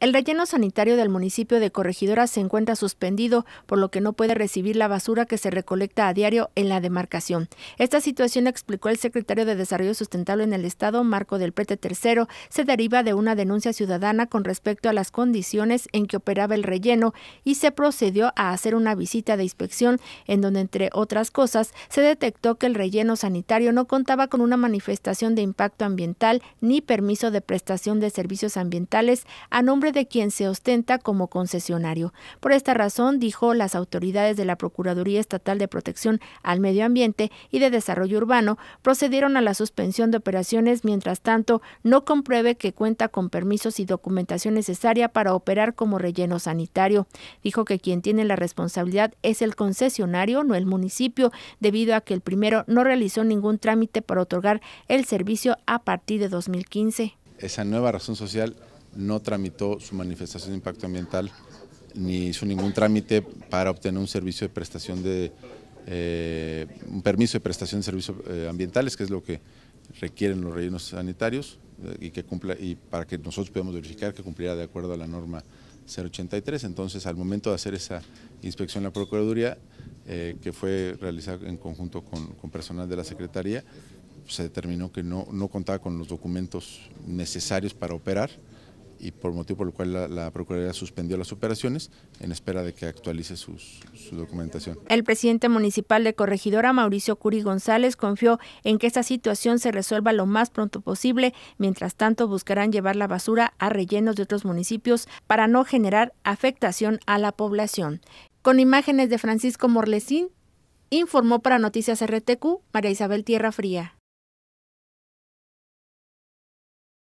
El relleno sanitario del municipio de Corregidora se encuentra suspendido, por lo que no puede recibir la basura que se recolecta a diario en la demarcación. Esta situación, explicó el secretario de Desarrollo Sustentable en el Estado, Marco del Prete III, se deriva de una denuncia ciudadana con respecto a las condiciones en que operaba el relleno y se procedió a hacer una visita de inspección en donde, entre otras cosas, se detectó que el relleno sanitario no contaba con una manifestación de impacto ambiental ni permiso de prestación de servicios ambientales a nombre de quien se ostenta como concesionario. Por esta razón, dijo, las autoridades de la Procuraduría Estatal de Protección al Medio Ambiente y de Desarrollo Urbano procedieron a la suspensión de operaciones mientras tanto no compruebe que cuenta con permisos y documentación necesaria para operar como relleno sanitario. Dijo que quien tiene la responsabilidad es el concesionario, no el municipio, debido a que el primero no realizó ningún trámite para otorgar el servicio a partir de 2015. Esa nueva razón social no tramitó su manifestación de impacto ambiental ni hizo ningún trámite para obtener un servicio de prestación de eh, un permiso de prestación de servicios eh, ambientales, que es lo que requieren los rellenos sanitarios eh, y que y para que nosotros podamos verificar que cumpliera de acuerdo a la norma 083. Entonces, al momento de hacer esa inspección en la Procuraduría, que fue realizada en conjunto con, personal de la Secretaría, se determinó que no, no contaba con los documentos necesarios para operar y por motivo por el cual la, Procuraduría suspendió las operaciones en espera de que actualice su documentación. El presidente municipal de Corregidora, Mauricio Curi González, confió en que esta situación se resuelva lo más pronto posible. Mientras tanto, buscarán llevar la basura a rellenos de otros municipios para no generar afectación a la población. Con imágenes de Francisco Morlesín, informó para Noticias RTQ María Isabel Tierra Fría.